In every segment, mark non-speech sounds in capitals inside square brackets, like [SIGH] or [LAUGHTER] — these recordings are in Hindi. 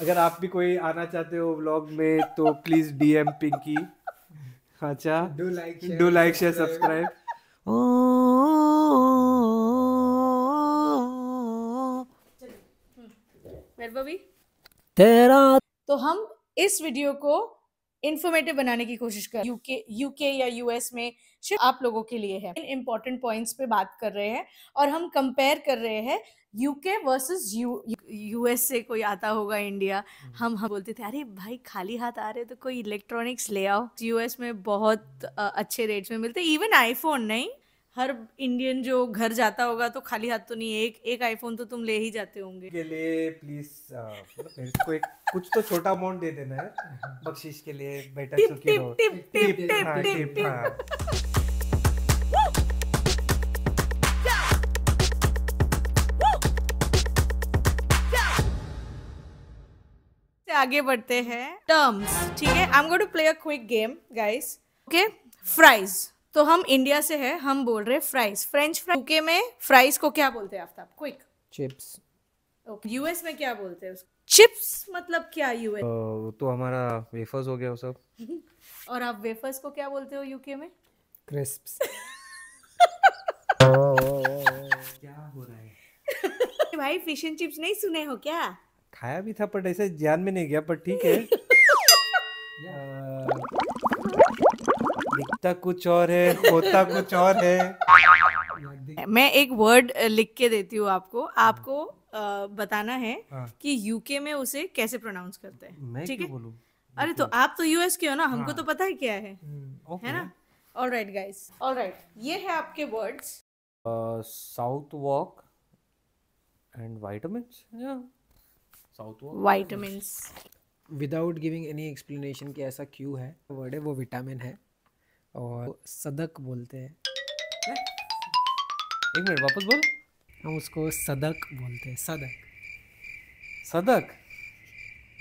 अगर आप भी कोई आना चाहते हो व्लॉग में तो प्लीज डीएम पिंकी अच्छा do like do like share subscribe तेरा तो हम इस वीडियो को इन्फॉर्मेटिव बनाने की कोशिश कर यूके यूके या यूएस में सिर्फ आप लोगों के लिए है इम्पोर्टेंट पॉइंट्स पे बात कर रहे हैं और हम कंपेयर कर रहे हैं यूके वर्सेस यूएस से कोई आता होगा इंडिया हम्म। हम हम बोलते थे अरे भाई खाली हाथ आ रहे तो कोई इलेक्ट्रॉनिक्स ले आओ यूएस में बहुत अच्छे रेट्स में मिलते इवन आईफोन नहीं हर इंडियन जो घर जाता होगा तो खाली हाथ तो नहीं एक एक आईफोन तो तुम ले ही जाते होंगे के लिए प्लीज uh, मतलब मेरे को एक कुछ तो छोटा अमाउंट दे देना है बख्शीश के लिए बेटा tip tip tip tip tip tip हाँ, हाँ। आगे बढ़ते हैं टर्म्स ठीक है I am going to play a quick game guys okay fries तो हम इंडिया से है हम बोल रहे फ्राइज फ्रेंच फ्राइज यूके में फ्राइज को क्या बोलते हैं Aftab quick chips okay US में क्या बोलते हैं उसको चिप्स मतलब क्या यूएस तो, तो हमारा वेफर्स हो गया वो सब [LAUGHS] और आप वेफर्स को क्या बोलते हो यूके में क्रिस्प्स [LAUGHS] oh, oh, oh, क्या हो रहा है [LAUGHS] भाई फिश एंड चिप्स नहीं सुने हो क्या खाया भी था पर ऐसे ध्यान में नहीं गया पर ठीक है दिखता कुछ और है होता कुछ और है मैं एक वर्ड लिख के देती हूँ आपको आपको आ, बताना है हाँ. कि यूके में उसे कैसे प्रोनाउंस करते हैं ठीक है अरे तो आप तो यूएस के हो ना हमको हाँ। तो पता है क्या है हम्म, है ना all right guys all right ये है आपके words south walk and vitamin south walk vitamin without giving any explanation कि ऐसा क्यों है वर्ड है वो विटामिन है और सदक बोलते हैं एक मिनट वापस बोल हम उसको सदक बोलते हैं सदक सदक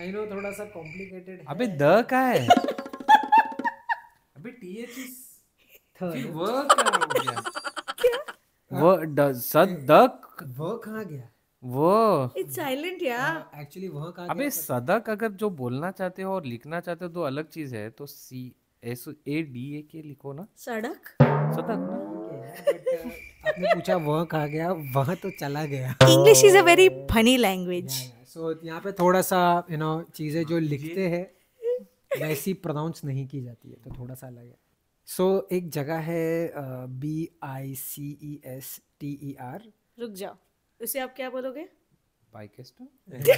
आई नो थोड़ा सा कॉम्प्लिकेटेड अबे द का है अबे टी एच इज व का हो गया क्या व द सदक व कहां गया वो इट्स साइलेंट यार एक्चुअली वह कहा अबे सदक अगर जो बोलना चाहते हो और लिखना चाहते हो दो अलग चीज है तो C S A D A के लिखो ना सड़क सड़क ना आपने पूछा वह कहा गया वह तो चला गया English is a very funny language so यहाँ पे थोड़ा सा यू नो चीज़ें जो लिखते हैं वैसी प्रोनाउंस नहीं की जाती है तो थोड़ा सा अलग है सो so, एक जगह है B I C E S T E R रुक जाओ उसे आप क्या बोलोगे बाइकेस्टर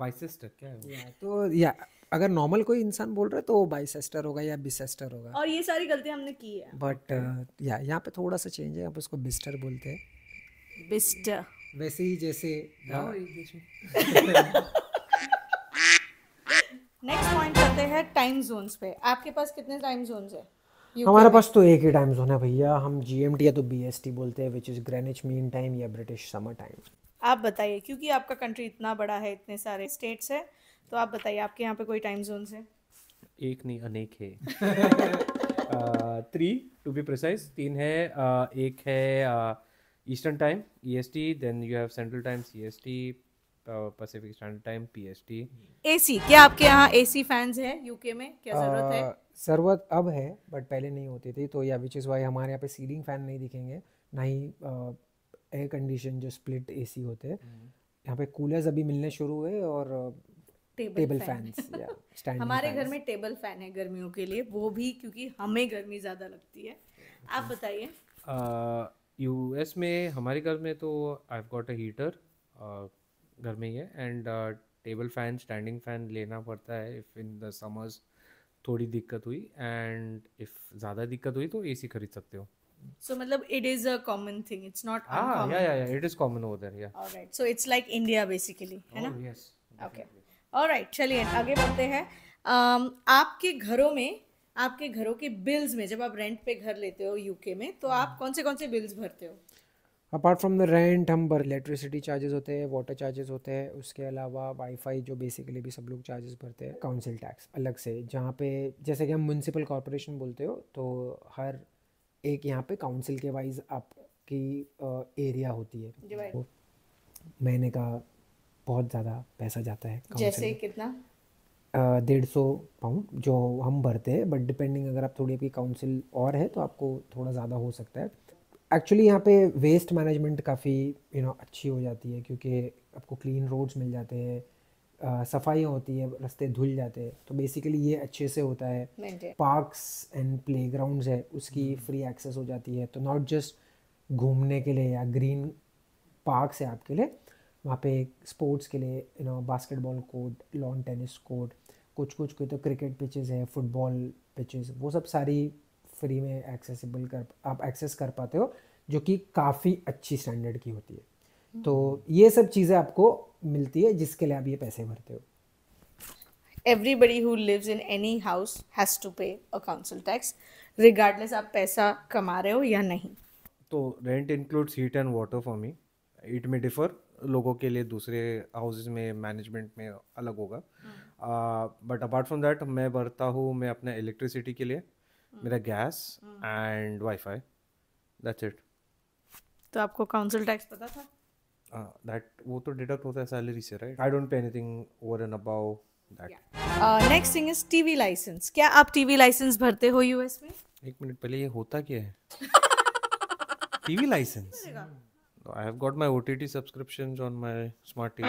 बाइसेस्टर [LAUGHS] क्या है तो या अगर नॉर्मल कोई इंसान बोल रहा है तो वो बाइसेस्टर होगा या बिसेस्टर होगा और ये सारी गलतियाँ हमने की है बट uh, या यहाँ पे थोड़ा सा चेंज है आप उसको बिस्टर बोलते हैं बिस्टर वैसे ही जैसे नेक्स्ट हाँ। पॉइंट करते हैं टाइम जोन्स पे आपके पास कितने टाइम जोन्स है UK हमारे पास तो एक ही टाइम जोन है भैया हम जी या तो बी बोलते हैं which is Greenwich mean time या ब्रिटिश समर टाइम आप बताइए क्योंकि आपका कंट्री इतना बड़ा है इतने सारे स्टेट्स है तो आप बताइए आपके यहाँ पे कोई टाइम जोन है एक नहीं अनेक है थ्री टू बी प्रिसाइज तीन है uh, एक है eastern time E S T then you have central time C S T Pacific standard time P S T A C क्या आपके यहाँ ए सी फैंस हैं यूके में क्या जरूरत uh, है जरूरत अब है बट पहले नहीं होती थी तो या विच इज़ वाई हमारे यहाँ पे सीलिंग फैन नहीं दिखेंगे ना ही एयर कंडीशन जो स्प्लिट ए सी होते हैं हम्म। यहाँ पे कूलर्स अभी मिलने शुरू हुए और टेबल, टेबल फैंस हमारे घर में टेबल फैन है गर्मियों के लिए वो भी क्योंकि हमें गर्मी ज़्यादा लगती है आप बताइए यूएस uh, में हमारे घर में तो आई गॉट अ हीटर घर में ही है and table fan standing fan लेना पड़ता है इफ़ इन द समर्स थोड़ी दिक्कत हुई एंड इफ़ ज़्यादा दिक्कत हुई तो एसी खरीद सकते हो So, मतलब it is a common thing. It's not ah, uncommon. Yeah, yeah, yeah. It is common over there. Yeah. All right. So it's like India basically, oh, है ना? Yes. Definitely. Okay. और राइट चलिए आगे बढ़ते हैं आपके घरों में आपके घरों के बिल्स में जब आप रेंट पे घर लेते हो यूके में तो आप कौन से कौन से बिल्स भरते हो अपार्ट फ्रॉम द रेंट हम भर इलेक्ट्रिसिटी चार्जेस होते हैं वाटर चार्जेस होते हैं उसके अलावा वाईफाई जो बेसिकली भी सब लोग चार्जेस भरते हैं काउंसिल टैक्स अलग से जहाँ पे जैसे कि हम म्यूनसिपल कॉरपोरेशन बोलते हो तो हर एक यहाँ पे काउंसिल के वाइज आपकी एरिया होती है तो महीने का बहुत ज़्यादा पैसा जाता है जैसे कितना डेढ़ सौ पाउंड जो हम भरते हैं बट डिपेंडिंग अगर आप थोड़ी आपकी काउंसिल और है तो आपको थोड़ा ज़्यादा हो सकता है एक्चुअली यहाँ पे वेस्ट मैनेजमेंट काफ़ी यू नो अच्छी हो जाती है क्योंकि आपको क्लीन रोड्स मिल जाते हैं सफाइयाँ होती है रास्ते धुल जाते हैं तो बेसिकली ये अच्छे से होता है पार्क्स एंड प्ले ग्राउंड है उसकी फ्री हम्म। एक्सेस हो जाती है तो नॉट जस्ट घूमने के लिए या ग्रीन पार्क्स है आपके लिए वहाँ पे स्पोर्ट्स के लिए you know basketball court lawn tennis court कुछ कुछ कोई तो क्रिकेट पिचेस हैं फुटबॉल पिचेस वो सब सारी फ्री में एक्सेसिबल कर आप एक्सेस कर पाते हो जो कि काफ़ी अच्छी स्टैंडर्ड की होती है हम्म। तो ये सब चीज़ें आपको मिलती है जिसके लिए आप ये पैसे भरते हो everybody who lives in any house has to pay a council tax regardless आप पैसा कमा रहे हो या नहीं तो rent includes heat and water for me it may differ लोगों के लिए दूसरे हाउसेज में मैनेजमेंट में अलग होगा बट अपार्ट फ्रॉम दैट मैं भरता हूँ मैं अपने इलेक्ट्रिसिटी के लिए हाँ। मेरा gas and wifi that's it तो आपको काउंसिल टैक्स पता था दैट वो तो डिडक्ट होता है सैलरी से right I don't pay anything over and about that next thing is TV licence क्या आप टीवी लाइसेंस भरते हो यूएस में एक मिनट पहले ये होता क्या है TV [LAUGHS] licence I have got my OTT subscriptions on my smart TV.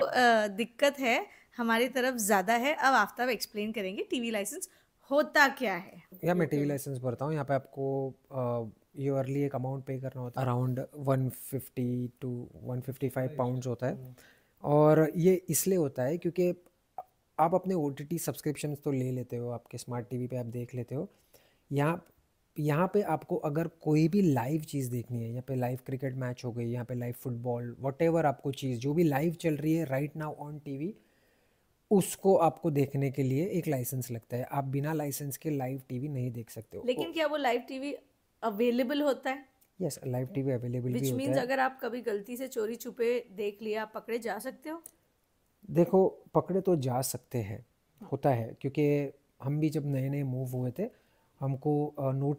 तो, दिक्कत है हमारी तरफ ज़्यादा है अब आफ्ताब एक्सप्लेन करेंगे टीवी लाइसेंस होता क्या है या मैं टीवी लाइसेंस भरता हूँ यहाँ पे आपको ईयरली एक अमाउंट पे करना होता है अराउंड 150 टू 155 पाउंड्स होता है और ये इसलिए होता है क्योंकि आप अपने ओ टी सब्सक्रिप्शन तो ले लेते हो आपके स्मार्ट टी पे आप देख लेते हो यहाँ यहाँ पे आपको अगर कोई भी लाइव चीज़ देखनी है यहाँ पे लाइव क्रिकेट मैच हो गई यहाँ पे लाइव फुटबॉल वट आपको चीज़ जो भी लाइव चल रही है राइट नाउ ऑन टी उसको आपको देखने के लिए एक लाइसेंस लगता है आप बिना लाइसेंस के लाइव टीवी नहीं देख सकते हो लेकिन क्या वो लाइव टीवी अवेलेबल होता है यस लाइव टीवी अवेलेबल भी होता है अगर आप कभी गलती से चोरी छुपे देख लिया आप पकड़े जा सकते हो देखो पकड़े तो जा सकते हैं होता है क्योंकि हम भी जब नए नए मूव हुए थे हमको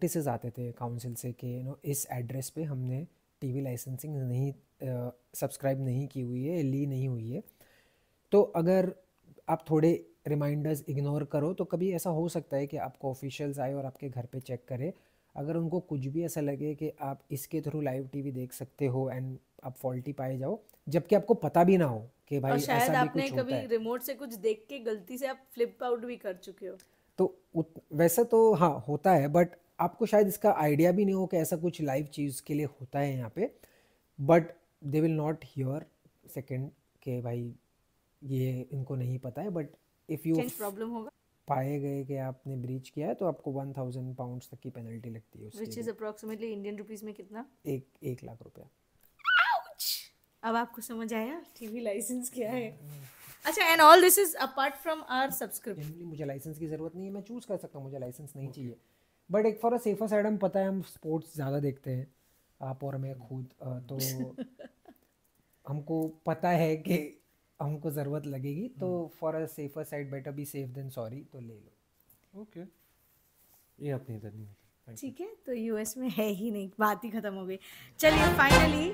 uh, आते थे काउंसिल से कि यू नो इस एड्रेस पे हमने टीवी लाइसेंसिंग नहीं सब्सक्राइब नहीं की हुई है ली नहीं हुई है तो अगर आप थोड़े रिमाइंडर्स इग्नोर करो तो कभी ऐसा हो सकता है कि आपको ऑफिशियल्स आए और आपके घर पे चेक करें अगर उनको कुछ भी ऐसा लगे कि आप इसके थ्रू लाइव टीवी देख सकते हो एंड आप फॉल्टी पाए जाओ जबकि आपको पता भी ना हो कि भाई और शायद ऐसा आपने भी कुछ कभी रिमोट से कुछ देख के गलती से आप फ्लिप आउट भी कर चुके हो तो वैसा तो हाँ होता है बट आपको शायद इसका आइडिया भी नहीं हो कि ऐसा कुछ लाइव चीज़ के लिए होता है यहाँ पे but they will not hear second के भाई ये इनको नहीं पता है बट इफ़ यू प्रॉब्लम होगा पाए गए कि आपने ब्रीच किया है तो आपको वन थाउजेंड पाउंड तक की पेनल्टी लगती है which is approximately Indian rupees में कितना एक एक लाख रुपया अब आपको समझ आया टीवी लाइसेंस क्या है हाँ, हाँ। अच्छा and all this is apart from our subscription मुझे लाइसेंस की ज़रूरत नहीं है मैं चूज़ कर सकता हूँ मुझे लाइसेंस नहीं चाहिए बट एक फॉर अ सेफर साइड हम पता है हम स्पोर्ट्स ज़्यादा देखते हैं आप और मैं खुद तो [LAUGHS] हमको पता है कि हमको ज़रूरत लगेगी तो for a safer side better be safe than sorry तो ले लो ओके okay. ये अपने इधर नहीं होता ठीक है तो यूएस में है ही नहीं बात ही खत्म हो गई चलिए finally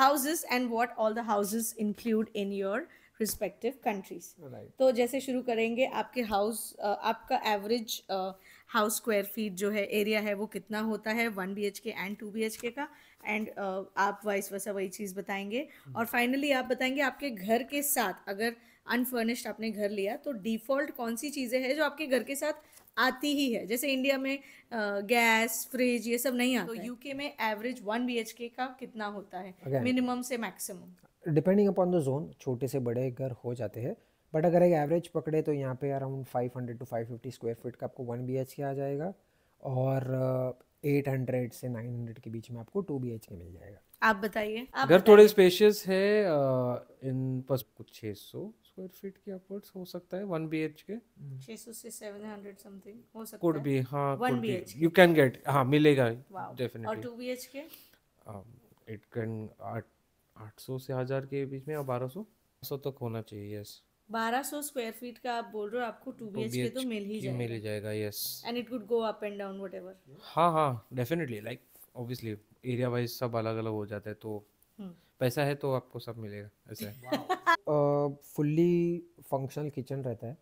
houses and what all the houses include in your respective countries तो जैसे शुरू करेंगे आपके हाउस आपका एवरेज हाउस स्क्वायर फीट जो है एरिया है वो कितना होता है one B H K and two B H K का एंड uh, आप वाइस वैसा वही चीज़ बताएंगे हम्म। और फाइनली आप बताएंगे आपके घर के साथ अगर अनफर्निश्ड आपने घर लिया तो डिफ़ॉल्ट कौन सी चीज़ें हैं जो आपके घर के साथ आती ही है जैसे इंडिया में गैस फ्रिज ये सब नहीं तो आता तो यूके में एवरेज वन बी का कितना होता है मिनिमम से maximum depending upon the zone छोटे से बड़े घर हो जाते हैं बट अगर एक एवरेज पकड़े तो यहाँ पे around 500 hundred to five fifty square feet का आपको वन बी एच के आ जाएगा और एट uh, हंड्रेड से नाइन हंड्रेड के बीच में आपको टू बी एच के मिल जाएगा आप बताइए घर थोड़े स्पेशियस है uh, इन पर कुछ छः सौ स्क्वायर फीट के अपवर्ड्स हो सकता है वन बी एच के छः सौ से सेवन हंड्रेड समथिंग हो सकता कुड बी हाँ बी यू कैन गेट हाँ मिलेगा डेफिनेटली और two B K it can आठ आठ सौ से हज़ार के बीच में और बारह सौ सौ तक होना चाहिए यस बारह सौ स्क्वायर फीट का आप बोल रहे हो आपको टू बी एच के तो, तो मिल ही जाएगा मिल ही जाएगा yes and it would go up and down whatever ever हाँ हाँ definitely like obviously area wise सब अलग अलग हो जाता है तो हम्म। पैसा है तो आपको सब मिलेगा ऐसे फुल्ली फंक्शनल किचन रहता है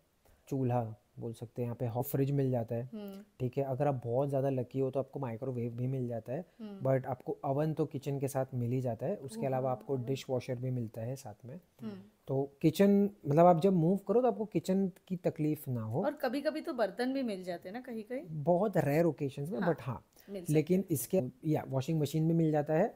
चूल्हा बोल सकते हैं यहाँ पे हॉफ फ्रिज मिल जाता है हम्म। ठीक है अगर आप बहुत ज़्यादा लकी हो तो आपको माइक्रोवेव भी मिल जाता है बट हम्म। आपको अवन तो किचन के साथ मिल ही जाता है उसके अलावा आपको डिश वॉशर भी मिलता है साथ में हम्म। तो किचन मतलब आप जब मूव करो तो आपको किचन की तकलीफ ना हो और कभी कभी तो बर्तन भी मिल जाते हैं ना कहीं कहीं बहुत रेयर ओकेजन में बट हाँ, हाँ लेकिन इसके या वॉशिंग मशीन भी मिल जाता है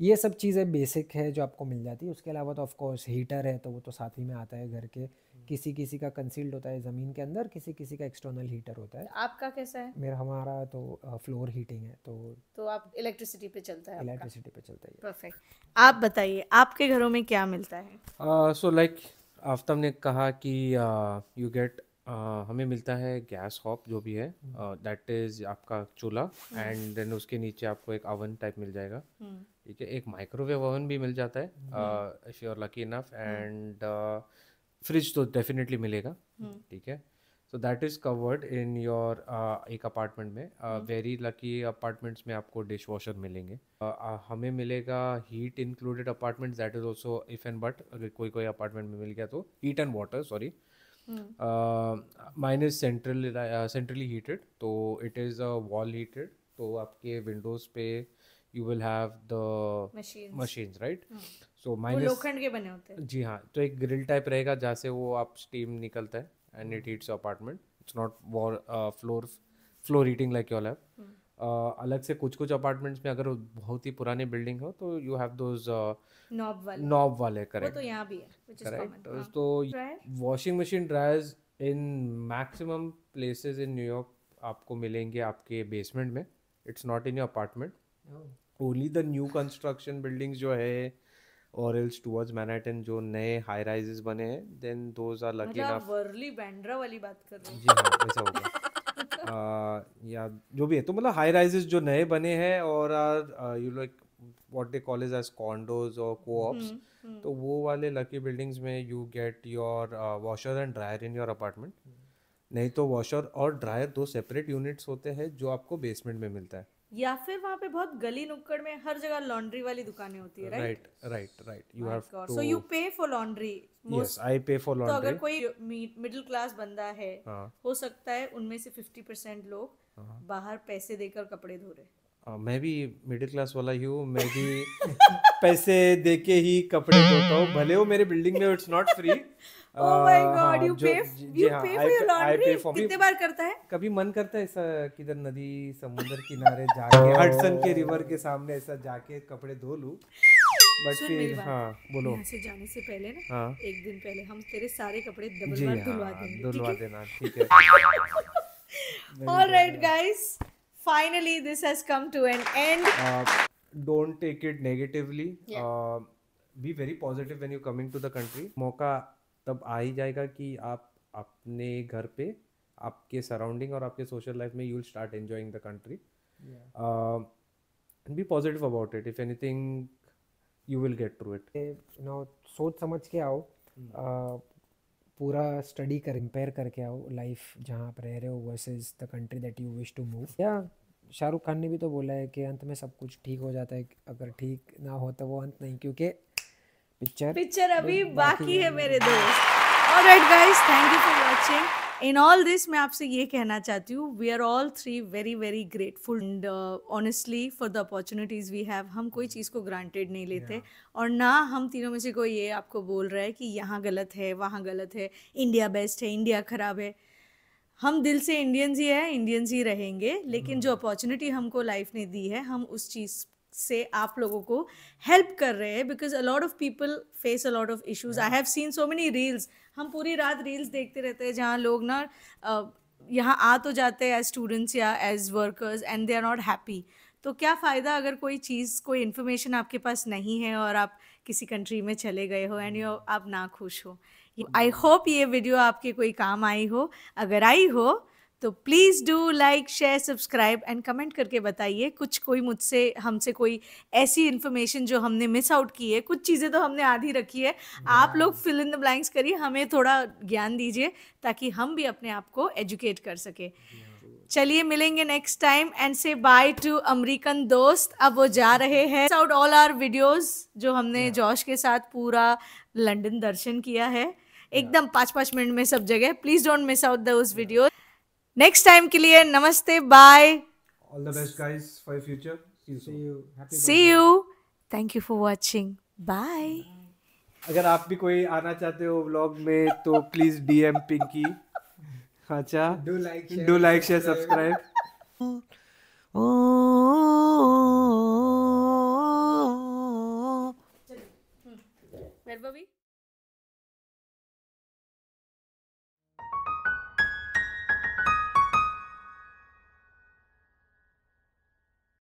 ये सब चीज़ें बेसिक है जो आपको मिल जाती है उसके अलावा तो ऑफकोर्स हीटर है तो वो तो साथ ही में आता है घर के हम्म। किसी किसी का कंसील्ड होता है ज़मीन के अंदर किसी किसी का एक्सटर्नल हीटर होता है आपका कैसा है मेरा हमारा तो फ्लोर हीटिंग है तो तो आप इलेक्ट्रिसिटी पे चलता है इलेक्ट्रिसिटी पे चलता है परफेक्ट आप बताइए आपके घरों में क्या मिलता है सो लाइक आफ्ताब ने कहा कि यू uh, गेट Uh, हमें मिलता है गैस हॉप जो भी है दैट uh, इज़ आपका चूल्हा एंड हम्म। देन उसके नीचे आपको एक अवन टाइप मिल जाएगा हम्म। ठीक है एक माइक्रोवेव ओवन भी मिल जाता है if you are lucky enough and fridge तो डेफिनेटली मिलेगा हम्म। ठीक है so that is covered in your एक अपार्टमेंट में वेरी लकी अपार्टमेंट्स में आपको डिश वॉशर मिलेंगे uh, uh, हमें मिलेगा heat included apartment that is also if and but अगर कोई कोई अपार्टमेंट में मिल गया तो heat and water sorry minus central centrally heated तो इट इज़ वॉल हीटेड तो आपके विंडोज़ पे uh, you will have the machines right so minus लोखंड के बने होते हैं जी हाँ तो एक ग्रिल टाइप रहेगा जहाँ से वो आप स्टीम निकलता है and it heats apartment it's not war floor floor heating like your have अलग से कुछ कुछ अपार्टमेंट्स में अगर बहुत ही पुरानी बिल्डिंग हो तो यू हैव दोज नॉब वाले नॉब वाले करेक्ट तो यहाँ भी है करेक्ट हाँ। तो washing machine dryers in maximum places in New York आपको मिलेंगे आपके बेसमेंट में it's not in your apartment only the new construction buildings जो है और एल्स टूवर्ड्स मैनहट्टन जो नए हाई राइजेस बने हैं then those are lucky enough Worli Bandra वाली बात कर रहे हैं जी हां वैसा हो गया [LAUGHS] या जो भी है तो मतलब हाई राइजेस जो नए बने हैं और are you like what they call is as condos और कोऑप्स तो वो वाले लकी बिल्डिंग्स में you get your washer and dryer in your apartment नहीं तो वॉशर और ड्रायर दो सेपरेट यूनिट्स होते हैं जो आपको बेसमेंट में मिलता है या फिर वहाँ पे बहुत गली नुक्कड़ में हर जगह लॉन्ड्री वाली दुकानें होती है right right right you have so you pay for laundry yes I pay for laundry तो अगर कोई मिडिल क्लास बंदा है हाँ। हो सकता है उनमें से 50% लोग हाँ। बाहर पैसे देकर कपड़े धो रहे हैं मैं भी मिडिल क्लास वाला ही हूँ मैं भी [LAUGHS] पैसे दे के ही कपड़े धोता हूँ भले हो मेरे बिल्डिंग में इट्स नॉट फ्री कभी मन करता है ऐसा किधर नदी समुद्र किनारे जाके हडसन [LAUGHS] के रिवर oh। के सामने ऐसा जाके कपड़े धो लूं बट फिर हाँ बोलो यहाँ से जाने से पहले ना हाँ? एक दिन पहले हम तेरे सारे कपड़े डबल बार हाँ, धुलवा देंगे धुलवा देना ठीक है alright [LAUGHS] guys finally this has come to an end uh, don't take it negatively yeah. uh, be very positive when you coming to the country mauka tab aa मौका तब आ ही जाएगा कि आप अपने घर पे आपके सराउंडिंग और आपके सोशल लाइफ में you will start enjoying the country be positive about it if anything you will get through it now सोच समझ के आओ पूरा स्टडी कर कंपेयर करके आओ लाइफ जहाँ आप रह रहे हो versus the country that you wish to move या शाहरुख खान ने भी तो बोला है कि अंत में सब कुछ ठीक हो जाता है अगर ठीक ना हो तो वो अंत नहीं क्योंकि पिक्चर पिक्चर अभी बाकी, बाकी है मेरे दोस्त alright guys thank you for watching in all this मैं आपसे ये कहना चाहती हूँ we are all three very very grateful and honestly for the opportunities we have हम कोई mm-hmm. चीज़ को ग्रांटेड नहीं लेते yeah. और ना हम तीनों में से कोई ये आपको बोल रहा है कि यहाँ गलत है वहाँ गलत है इंडिया बेस्ट है इंडिया ख़राब है हम दिल से इंडियंस ही है इंडियंस ही रहेंगे लेकिन mm. जो अपॉर्चुनिटी mm-hmm. हमको लाइफ ने दी है हम उस चीज़ से आप लोगों को हेल्प कर रहे हैं because a lot of people face a lot of issues I have seen so many reels हम पूरी रात रील्स देखते रहते हैं जहाँ लोग ना यहाँ आ तो जाते हैं एज स्टूडेंट्स या as workers and they are not happy तो क्या फ़ायदा अगर कोई चीज़ कोई इन्फॉर्मेशन आपके पास नहीं है और आप किसी कंट्री में चले गए हो एंड आप ना खुश हो आई होप ये वीडियो आपके कोई काम आई हो अगर आई हो तो please do like share subscribe and comment करके बताइए कुछ कोई मुझसे हमसे कोई ऐसी इन्फॉर्मेशन जो हमने मिस आउट की है कुछ चीज़ें तो हमने आधी रखी है आप लोग फिल इन द ब्लैंक्स करिए हमें थोड़ा ज्ञान दीजिए ताकि हम भी अपने आप को एजुकेट कर सकें चलिए मिलेंगे next time and say bye to American दोस्त अब वो जा रहे हैं आउट ऑल आर वीडियोस जो हमने जॉश के साथ पूरा लंदन दर्शन किया है एकदम पाँच पाँच मिनट में सब जगह please don't miss out those videos next time के लिए नमस्ते bye all the best guys for future see you see you thank you for watching bye अगर आप भी कोई आना चाहते हो व्लॉग में तो प्लीज डीएम पिंकी अच्छा do like do like share subscribe ओ वैभवी